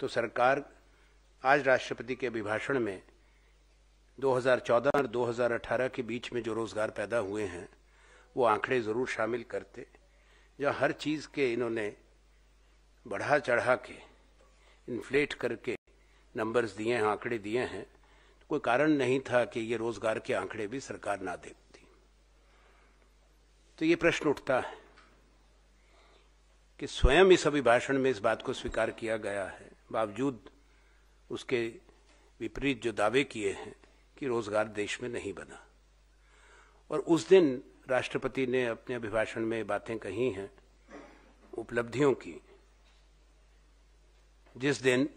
तो सरकार आज राष्ट्रपति के अभिभाषण में 2014 और 2018 के बीच में जो रोजगार पैदा हुए हैं वो आंकड़े जरूर शामिल करते जहाँ हर चीज के इन्होंने बढ़ा चढ़ा के इन्फ्लेट करके नंबर्स दिए हैं आंकड़े दिए हैं तो कोई कारण नहीं था कि ये रोजगार के आंकड़े भी सरकार ना देती तो ये प्रश्न उठता है कि स्वयं इस अभिभाषण में इस बात को स्वीकार किया गया है बावजूद उसके विपरीत जो दावे किए हैं कि रोजगार देश में नहीं बना और उस दिन राष्ट्रपति ने अपने अभिभाषण में बातें कही हैं उपलब्धियों की जिस दिन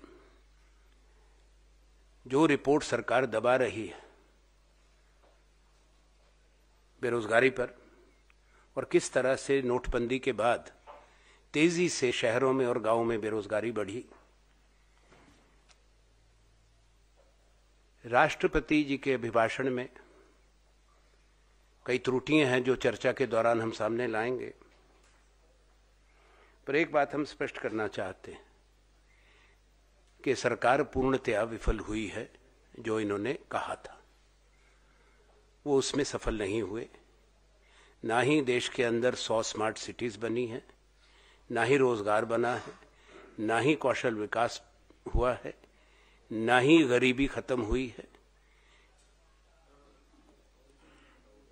जो रिपोर्ट सरकार दबा रही है बेरोजगारी पर और किस तरह से नोटबंदी के बाद तेजी से शहरों में और गांवों में बेरोजगारी बढ़ी राष्ट्रपति जी के अभिभाषण में कई त्रुटियां हैं जो चर्चा के दौरान हम सामने लाएंगे पर एक बात हम स्पष्ट करना चाहते हैं कि सरकार पूर्णतया विफल हुई है जो इन्होंने कहा था वो उसमें सफल नहीं हुए ना ही देश के अंदर सौ स्मार्ट सिटीज बनी है ना ही रोजगार बना है ना ही कौशल विकास हुआ है ना ही गरीबी खत्म हुई है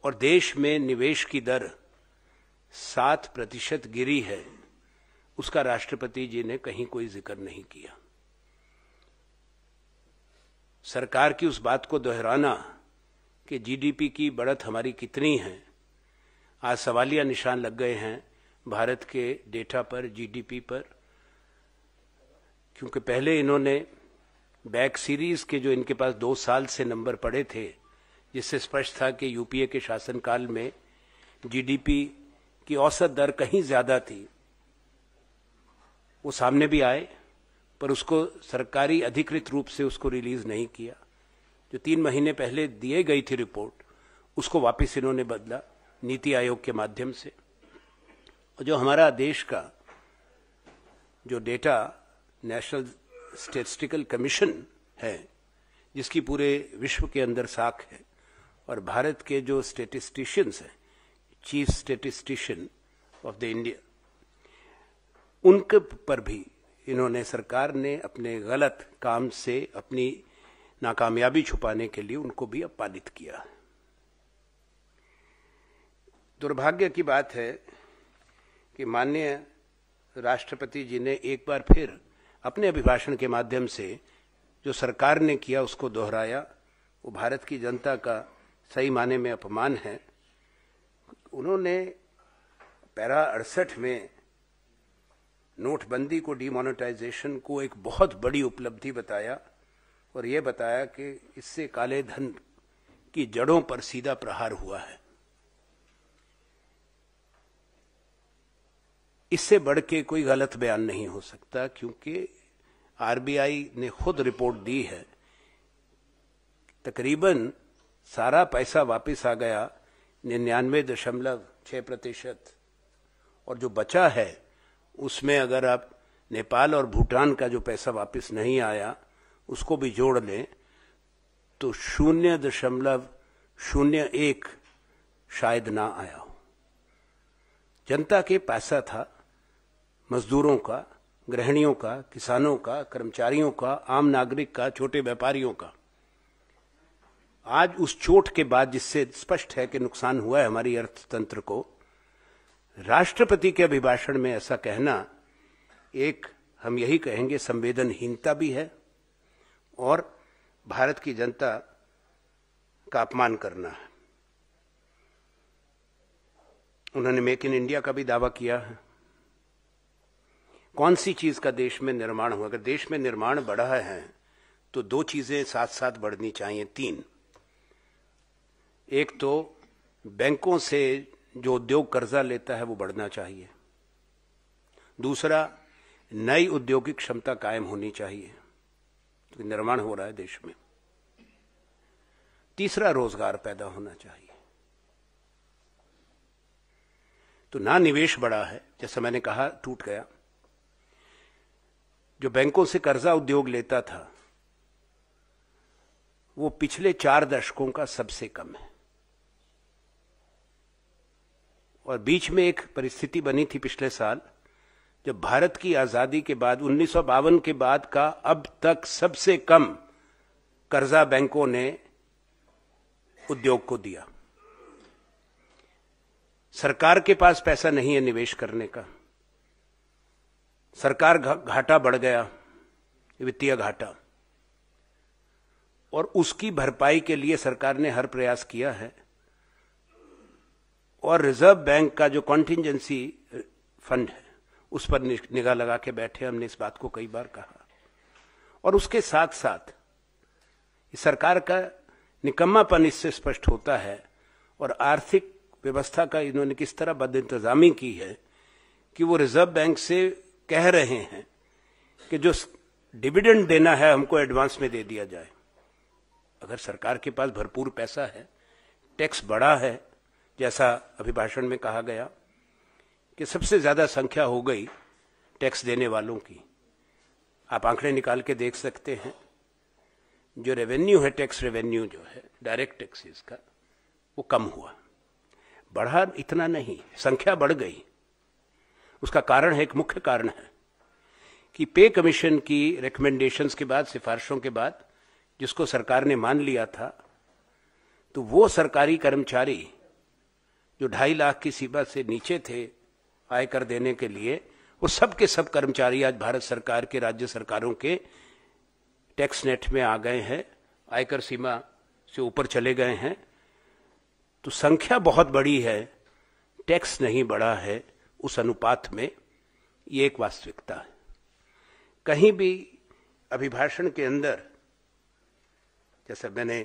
और देश में निवेश की दर सात प्रतिशत गिरी है उसका राष्ट्रपति जी ने कहीं कोई जिक्र नहीं किया सरकार की उस बात को दोहराना कि जीडीपी की बढ़त हमारी कितनी है आज सवालिया निशान लग गए हैं भारत के डेटा पर जीडीपी पर क्योंकि पहले इन्होंने बैक सीरीज के जो इनके पास दो साल से नंबर पड़े थे जिससे स्पष्ट था कि यूपीए के शासनकाल में जीडीपी की औसत दर कहीं ज्यादा थी वो सामने भी आए पर उसको सरकारी अधिकृत रूप से उसको रिलीज नहीं किया जो तीन महीने पहले दिए गई थी रिपोर्ट उसको वापस इन्होंने बदला नीति आयोग के माध्यम से और जो हमारा देश का जो डेटा नेशनल स्टेटिस्टिकल कमीशन है जिसकी पूरे विश्व के अंदर साख है और भारत के जो स्टेटिस्टिशियंस हैं chief statistician of the India उनके पर भी इन्होंने सरकार ने अपने गलत काम से अपनी नाकामयाबी छुपाने के लिए उनको भी अपालित किया दुर्भाग्य की बात है कि माननीय राष्ट्रपति जी ने एक बार फिर अपने अभिभाषण के माध्यम से जो सरकार ने किया उसको दोहराया वो भारत की जनता का सही माने में अपमान है उन्होंने पैरा अड़सठ में नोटबंदी को डिमोनेटाइजेशन को एक बहुत बड़ी उपलब्धि बताया और ये बताया कि इससे काले धन की जड़ों पर सीधा प्रहार हुआ है इससे बढ़ के कोई गलत बयान नहीं हो सकता क्योंकि आरबीआई ने खुद रिपोर्ट दी है तकरीबन सारा पैसा वापस आ गया निन्यानवे दशमलव छह प्रतिशत और जो बचा है उसमें अगर आप नेपाल और भूटान का जो पैसा वापस नहीं आया उसको भी जोड़ लें तो शून्य दशमलव शून्य एक शायद ना आया हो जनता के पैसा था मजदूरों का गृहणियों का किसानों का कर्मचारियों का आम नागरिक का छोटे व्यापारियों का आज उस चोट के बाद जिससे स्पष्ट है कि नुकसान हुआ है हमारी अर्थतंत्र को राष्ट्रपति के अभिभाषण में ऐसा कहना एक हम यही कहेंगे संवेदनहीनता भी है और भारत की जनता का अपमान करना है उन्होंने मेक इन इंडिया का भी दावा किया है कौन सी चीज का देश में निर्माण हुआ अगर देश में निर्माण बढ़ा है तो दो चीजें साथ साथ बढ़नी चाहिए तीन एक तो बैंकों से जो उद्योग कर्जा लेता है वो बढ़ना चाहिए दूसरा नई औद्योगिक क्षमता कायम होनी चाहिए तो निर्माण हो रहा है देश में तीसरा रोजगार पैदा होना चाहिए तो ना निवेश बढ़ा है जैसा मैंने कहा टूट गया जो बैंकों से कर्जा उद्योग लेता था वो पिछले चार दशकों का सबसे कम है और बीच में एक परिस्थिति बनी थी पिछले साल जब भारत की आजादी के बाद उन्नीस के बाद का अब तक सबसे कम कर्जा बैंकों ने उद्योग को दिया सरकार के पास पैसा नहीं है निवेश करने का सरकार घाटा बढ़ गया वित्तीय घाटा और उसकी भरपाई के लिए सरकार ने हर प्रयास किया है और रिजर्व बैंक का जो कॉन्टिजेंसी फंड है उस पर निगाह लगा के बैठे हमने इस बात को कई बार कहा और उसके साथ साथ सरकार का निकम्मापन इससे स्पष्ट होता है और आर्थिक व्यवस्था का इन्होंने किस तरह बद इंतजामी की है कि वो रिजर्व बैंक से कह रहे हैं कि जो डिविडेंड देना है हमको एडवांस में दे दिया जाए अगर सरकार के पास भरपूर पैसा है टैक्स बड़ा है जैसा अभिभाषण में कहा गया कि सबसे ज्यादा संख्या हो गई टैक्स देने वालों की आप आंकड़े निकाल के देख सकते हैं जो रेवेन्यू है टैक्स रेवेन्यू जो है डायरेक्ट टैक्सेस का वो कम हुआ बढ़ा इतना नहीं संख्या बढ़ गई उसका कारण है एक मुख्य कारण है कि पे कमीशन की रिकमेंडेशंस के बाद सिफारिशों के बाद जिसको सरकार ने मान लिया था तो वो सरकारी कर्मचारी जो ढाई लाख की सीमा से नीचे थे आयकर देने के लिए वो सब के सब कर्मचारी आज भारत सरकार के राज्य सरकारों के टैक्स नेट में आ गए हैं आयकर सीमा से ऊपर चले गए हैं तो संख्या बहुत बड़ी है टैक्स नहीं बढ़ा है उस अनुपात में ये एक वास्तविकता है कहीं भी अभिभाषण के अंदर जैसे मैंने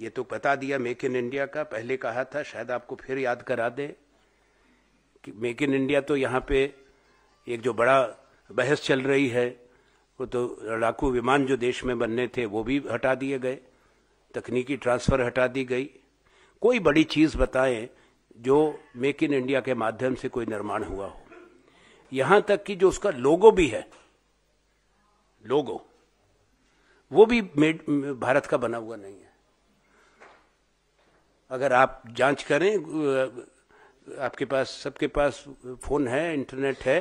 ये तो बता दिया मेक इन इंडिया का पहले कहा था शायद आपको फिर याद करा दे कि मेक इन इंडिया तो यहां पे एक जो बड़ा बहस चल रही है वो तो लड़ाकू विमान जो देश में बनने थे वो भी हटा दिए गए तकनीकी ट्रांसफर हटा दी गई कोई बड़ी चीज बताएं जो मेक इन इंडिया के माध्यम से कोई निर्माण हुआ हो यहां तक कि जो उसका लोगो भी है लोगो वो भी मेड भारत का बना हुआ नहीं है अगर आप जांच करें आपके पास सबके पास फोन है इंटरनेट है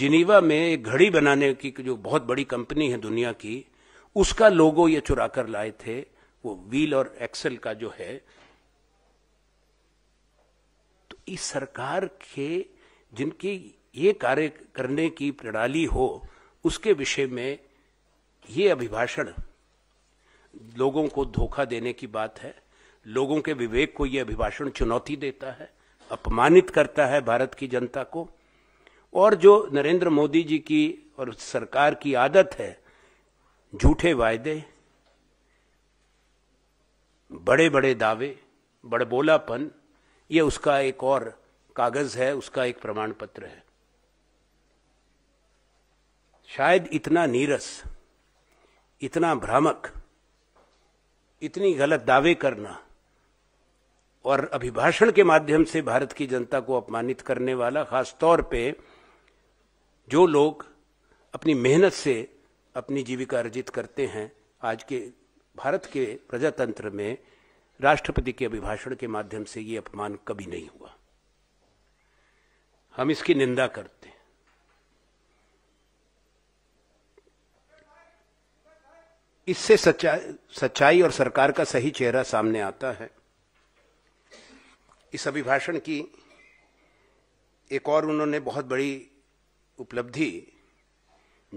जिनीवा में एक घड़ी बनाने की जो बहुत बड़ी कंपनी है दुनिया की उसका लोगो ये चुरा कर लाए थे वो व्हील और एक्सल का जो है इस सरकार के जिनकी ये कार्य करने की प्रणाली हो उसके विषय में ये अभिभाषण लोगों को धोखा देने की बात है लोगों के विवेक को यह अभिभाषण चुनौती देता है अपमानित करता है भारत की जनता को और जो नरेंद्र मोदी जी की और सरकार की आदत है झूठे वायदे बड़े बड़े दावे बड़बोलापन यह उसका एक और कागज है उसका एक प्रमाण पत्र है शायद इतना नीरस इतना भ्रामक इतनी गलत दावे करना और अभिभाषण के माध्यम से भारत की जनता को अपमानित करने वाला खास तौर पे जो लोग अपनी मेहनत से अपनी जीविका अर्जित करते हैं आज के भारत के प्रजातंत्र में राष्ट्रपति के अभिभाषण के माध्यम से ये अपमान कभी नहीं हुआ हम इसकी निंदा करते हैं इससे सच्चाई सच्चाई और सरकार का सही चेहरा सामने आता है इस अभिभाषण की एक और उन्होंने बहुत बड़ी उपलब्धि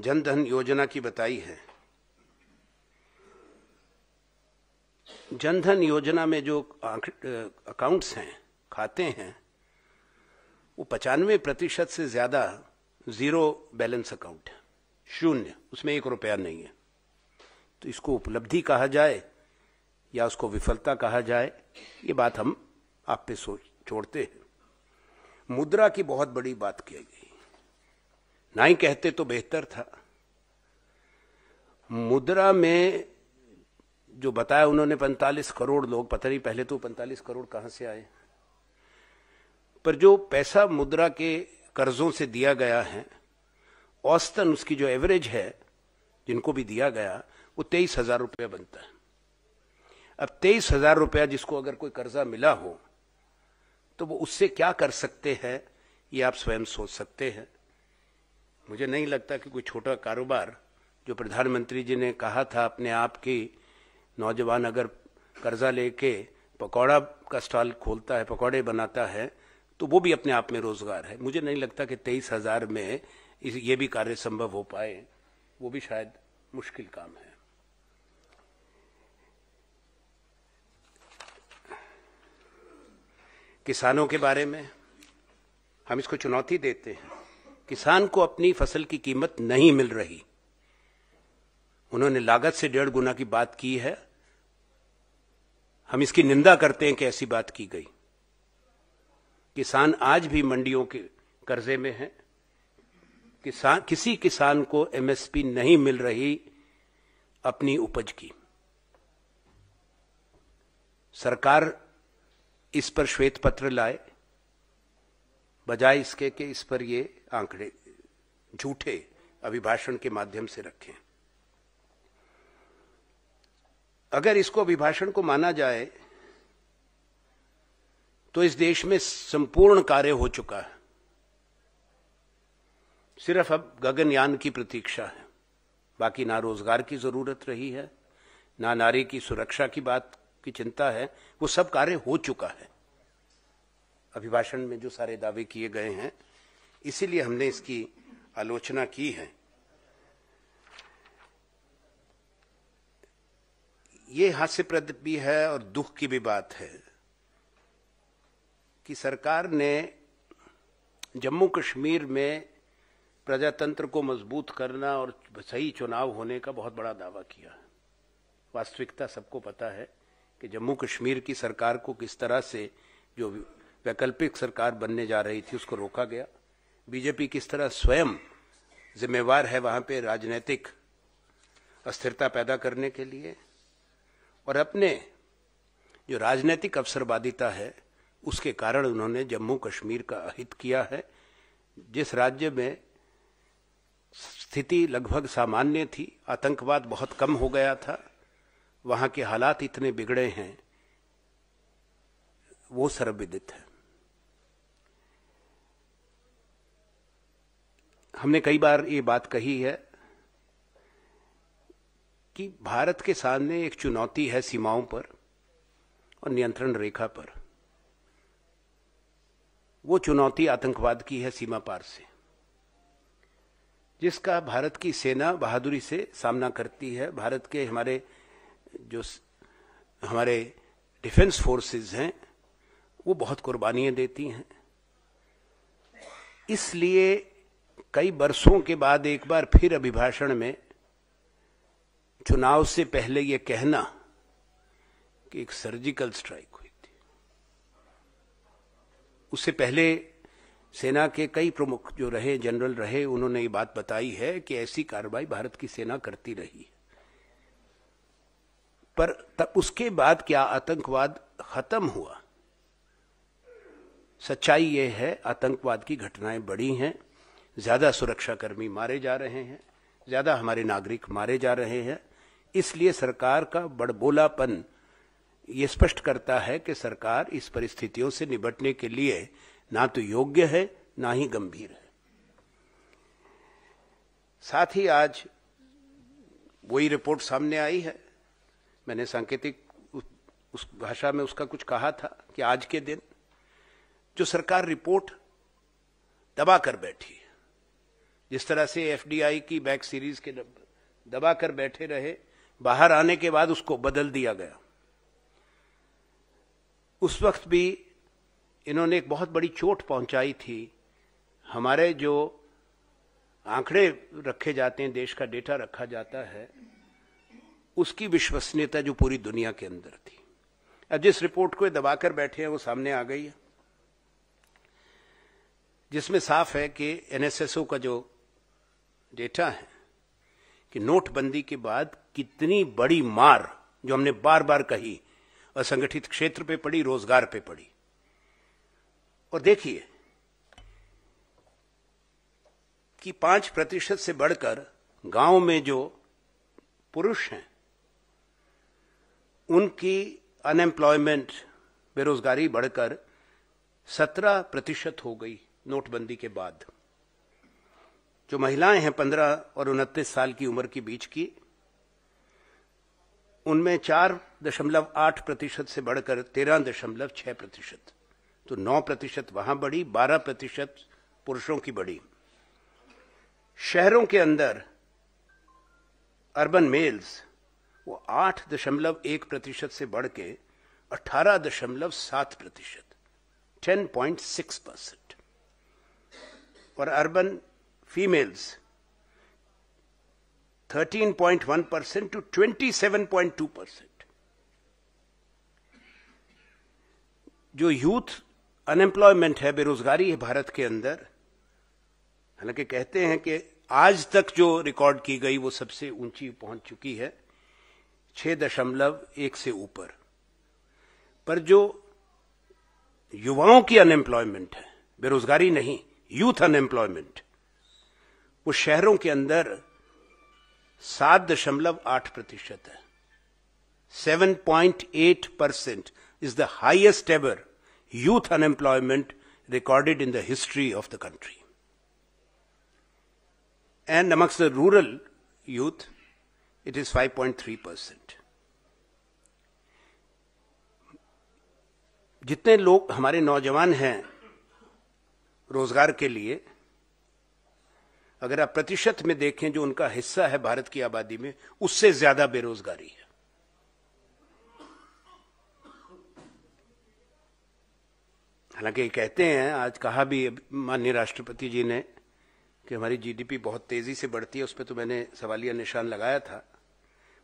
जन धन योजना की बताई है जनधन योजना में जो अकाउंट्स हैं खाते हैं वो पचानवे प्रतिशत से ज़्यादा ज़ीरो बैलेंस अकाउंट है शून्य उसमें एक रुपया नहीं है तो इसको उपलब्धि कहा जाए या उसको विफलता कहा जाए ये बात हम आप पे सोच छोड़ते हैं मुद्रा की बहुत बड़ी बात की गई ना ही कहते तो बेहतर था मुद्रा में जो बताया उन्होंने 45 करोड़ लोग पता नहीं पहले तो 45 करोड़ कहां से आए पर जो पैसा मुद्रा के कर्जों से दिया गया है औसतन उसकी जो एवरेज है जिनको भी दिया गया वो तेईस हजार रुपया बनता है अब तेईस हजार रुपया जिसको अगर कोई कर्जा मिला हो तो वो उससे क्या कर सकते हैं ये आप स्वयं सोच सकते हैं मुझे नहीं लगता कि कोई छोटा कारोबार जो प्रधानमंत्री जी ने कहा था अपने आप की नौजवान अगर कर्जा लेके पकौड़ा का स्टॉल खोलता है पकौड़े बनाता है तो वो भी अपने आप में रोजगार है मुझे नहीं लगता कि तेईस हजार में इस ये भी कार्य संभव हो पाए वो भी शायद मुश्किल काम है किसानों के बारे में हम इसको चुनौती देते हैं किसान को अपनी फसल की कीमत नहीं मिल रही उन्होंने लागत से डेढ़ गुना की बात की है हम इसकी निंदा करते हैं कि ऐसी बात की गई किसान आज भी मंडियों के कर्जे में है किसान किसी किसान को एमएसपी नहीं मिल रही अपनी उपज की सरकार इस पर श्वेत पत्र लाए बजाय इसके कि इस पर ये आंकड़े झूठे अभिभाषण के माध्यम से रखें अगर इसको अभिभाषण को माना जाए तो इस देश में संपूर्ण कार्य हो चुका है सिर्फ अब गगनयान की प्रतीक्षा है बाकी ना रोजगार की जरूरत रही है ना नारी की सुरक्षा की बात की चिंता है वो सब कार्य हो चुका है अभिभाषण में जो सारे दावे किए गए हैं इसीलिए हमने इसकी आलोचना की है ये हास्यप्रद भी है और दुख की भी बात है कि सरकार ने जम्मू कश्मीर में प्रजातंत्र को मजबूत करना और सही चुनाव होने का बहुत बड़ा दावा किया वास्तविकता सबको पता है कि जम्मू कश्मीर की सरकार को किस तरह से जो वैकल्पिक सरकार बनने जा रही थी उसको रोका गया बीजेपी किस तरह स्वयं जिम्मेवार है वहां पे राजनीतिक अस्थिरता पैदा करने के लिए और अपने जो राजनीतिक अवसरवादिता है उसके कारण उन्होंने जम्मू कश्मीर का अहित किया है जिस राज्य में स्थिति लगभग सामान्य थी आतंकवाद बहुत कम हो गया था वहां के हालात इतने बिगड़े हैं वो सर्वविदित है हमने कई बार ये बात कही है कि भारत के सामने एक चुनौती है सीमाओं पर और नियंत्रण रेखा पर वो चुनौती आतंकवाद की है सीमा पार से जिसका भारत की सेना बहादुरी से सामना करती है भारत के हमारे जो हमारे डिफेंस फोर्सेस हैं वो बहुत कुर्बानियां देती हैं इसलिए कई बरसों के बाद एक बार फिर अभिभाषण में चुनाव से पहले यह कहना कि एक सर्जिकल स्ट्राइक हुई थी उससे पहले सेना के कई प्रमुख जो रहे जनरल रहे उन्होंने ये बात बताई है कि ऐसी कार्रवाई भारत की सेना करती रही पर तब उसके बाद क्या आतंकवाद खत्म हुआ सच्चाई यह है आतंकवाद की घटनाएं बढ़ी हैं ज्यादा सुरक्षाकर्मी मारे जा रहे हैं ज्यादा हमारे नागरिक मारे जा रहे हैं इसलिए सरकार का बड़बोलापन ये स्पष्ट करता है कि सरकार इस परिस्थितियों से निपटने के लिए ना तो योग्य है ना ही गंभीर है साथ ही आज वही रिपोर्ट सामने आई है मैंने सांकेतिक उस भाषा में उसका कुछ कहा था कि आज के दिन जो सरकार रिपोर्ट दबा कर बैठी है जिस तरह से एफडीआई की बैक सीरीज के दबा कर बैठे रहे बाहर आने के बाद उसको बदल दिया गया उस वक्त भी इन्होंने एक बहुत बड़ी चोट पहुंचाई थी हमारे जो आंकड़े रखे जाते हैं देश का डेटा रखा जाता है उसकी विश्वसनीयता जो पूरी दुनिया के अंदर थी अब जिस रिपोर्ट को दबाकर बैठे हैं वो सामने आ गई है जिसमें साफ है कि एनएसएसओ का जो डेटा है कि नोटबंदी के बाद कितनी बड़ी मार जो हमने बार बार कही असंगठित क्षेत्र पे पड़ी रोजगार पे पड़ी और देखिए कि पांच प्रतिशत से बढ़कर गांव में जो पुरुष हैं उनकी अनएम्प्लॉयमेंट बेरोजगारी बढ़कर सत्रह प्रतिशत हो गई नोटबंदी के बाद जो महिलाएं हैं पंद्रह और उनतीस साल की उम्र के बीच की उनमें चार दशमलव आठ प्रतिशत से बढ़कर तेरह दशमलव छह प्रतिशत तो नौ प्रतिशत वहां बढ़ी बारह प्रतिशत पुरुषों की बढ़ी शहरों के अंदर अर्बन मेल्स वो आठ दशमलव एक प्रतिशत से बढ़ के अठारह दशमलव सात प्रतिशत टेन पॉइंट सिक्स परसेंट और अर्बन females 13.1% to 27.2%. जो यूथ अनएम्प्लॉयमेंट है बेरोजगारी है भारत के अंदर हालांकि कहते हैं कि आज तक जो रिकॉर्ड की गई वो सबसे ऊंची पहुंच चुकी है छह दशमलव एक से ऊपर पर जो युवाओं की अनएम्प्लॉयमेंट है बेरोजगारी नहीं यूथ अनएम्प्लॉयमेंट वो शहरों के अंदर सात दशमलव आठ प्रतिशत है seven point eight percent is the highest ever youth unemployment recorded in the history of the country and amongst the rural youth it is five point three percent जितने लोग हमारे नौजवान हैं रोजगार के लिए अगर आप प्रतिशत में देखें जो उनका हिस्सा है भारत की आबादी में उससे ज्यादा बेरोजगारी है हालांकि कहते हैं आज कहा भी माननीय राष्ट्रपति जी ने कि हमारी जीडीपी बहुत तेजी से बढ़ती है उस पर तो मैंने सवालिया निशान लगाया था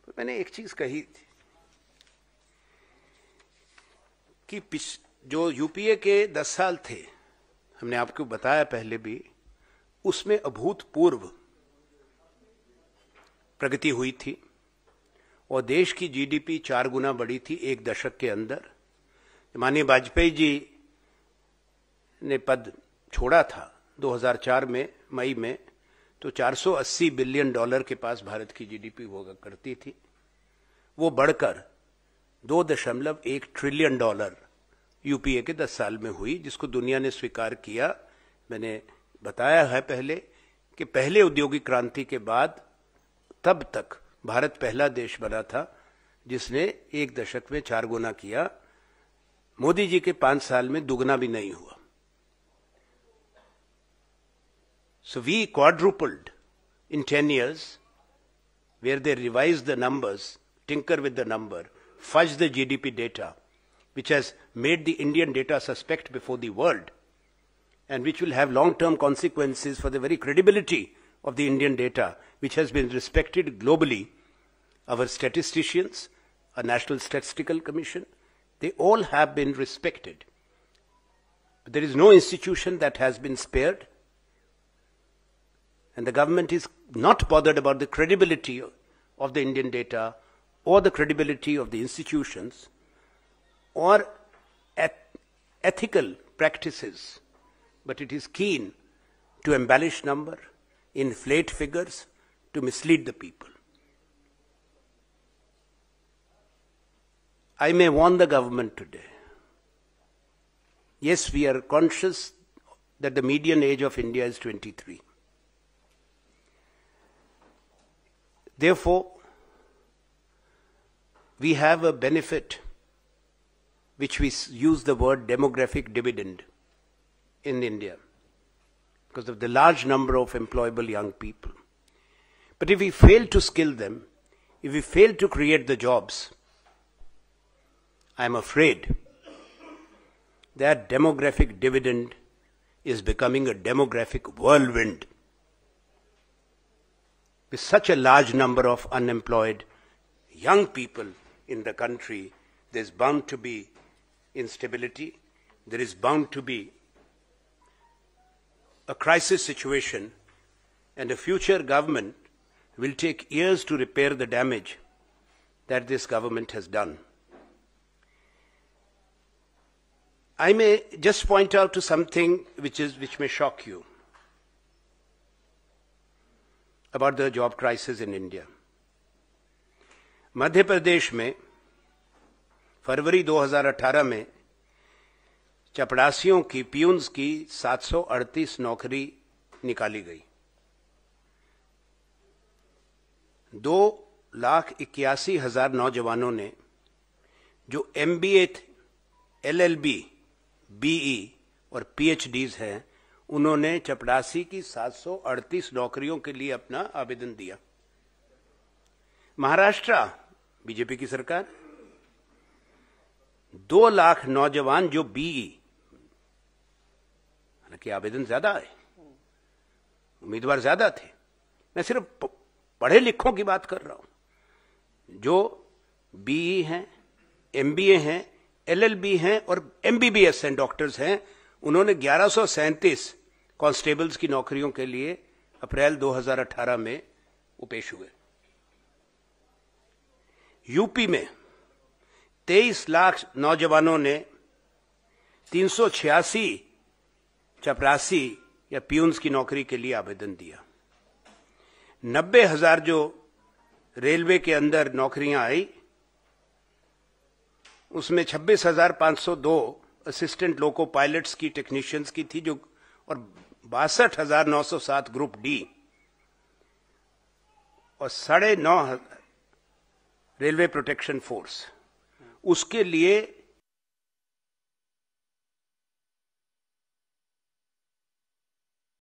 पर मैंने एक चीज कही थी कि जो यूपीए के दस साल थे हमने आपको बताया पहले भी उसमें अभूतपूर्व प्रगति हुई थी और देश की जीडीपी चार गुना बढ़ी थी एक दशक के अंदर माननीय वाजपेयी जी ने पद छोड़ा था 2004 में मई में तो 480 बिलियन डॉलर के पास भारत की जीडीपी पी करती थी वो बढ़कर दो दशमलव एक ट्रिलियन डॉलर यूपीए के दस साल में हुई जिसको दुनिया ने स्वीकार किया मैंने बताया है पहले कि पहले औद्योगिक क्रांति के बाद तब तक भारत पहला देश बना था जिसने एक दशक में चार गुना किया मोदी जी के पांच साल में दुगना भी नहीं हुआ so we quadrupled in ten years where they revise the numbers tinker with the number fudge the GDP data which has made the Indian data suspect before the world and which will have long-term consequences for the very credibility of the Indian data, which has been respected globally. Our statisticians, our National Statistical Commission, they all have been respected. But there is no institution that has been spared. And the government is not bothered about the credibility of the Indian data or the credibility of the institutions or eth ethical practices but it is keen to embellish number, inflate figures, to mislead the people. I may warn the government today. Yes, we are conscious that the median age of India is 23. Therefore, we have a benefit which we use the word demographic dividend in India because of the large number of employable young people. But if we fail to skill them, if we fail to create the jobs, I am afraid that demographic dividend is becoming a demographic whirlwind with such a large number of unemployed young people in the country, there's bound to be instability, there is bound to be a crisis situation, and a future government will take years to repair the damage that this government has done. I may just point out to something which, is, which may shock you about the job crisis in India. Madhya Pradesh में February 2018 में चपड़ासियों की peons की 738 नौकरी निकाली गई दो लाख इक्यासी हजार नौजवानों ने जो M B A L L B BE और पी हैं उन्होंने चपड़ासी की 738 नौकरियों के लिए अपना आवेदन दिया महाराष्ट्र बीजेपी की सरकार दो लाख नौजवान जो बीई कि आवेदन ज्यादा आए उम्मीदवार ज्यादा थे मैं सिर्फ पढ़े लिखों की बात कर रहा हूं जो बीई e हैं एमबीए हैं एलएलबी हैं और एमबीबीएस हैं डॉक्टर्स हैं उन्होंने ग्यारह कांस्टेबल्स की नौकरियों के लिए अप्रैल 2018 में वो पेश हुए यूपी में 23 लाख नौजवानों ने तीन चपरासी या प्यून्स की नौकरी के लिए आवेदन दिया नब्बे हजार जो रेलवे के अंदर नौकरियां आई उसमें छब्बीस हजार पांच सौ दो असिस्टेंट लोको पायलट्स की टेक्नीशियंस की थी जो और बासठ हजार नौ सौ सात ग्रुप डी और साढ़े नौ रेलवे प्रोटेक्शन फोर्स उसके लिए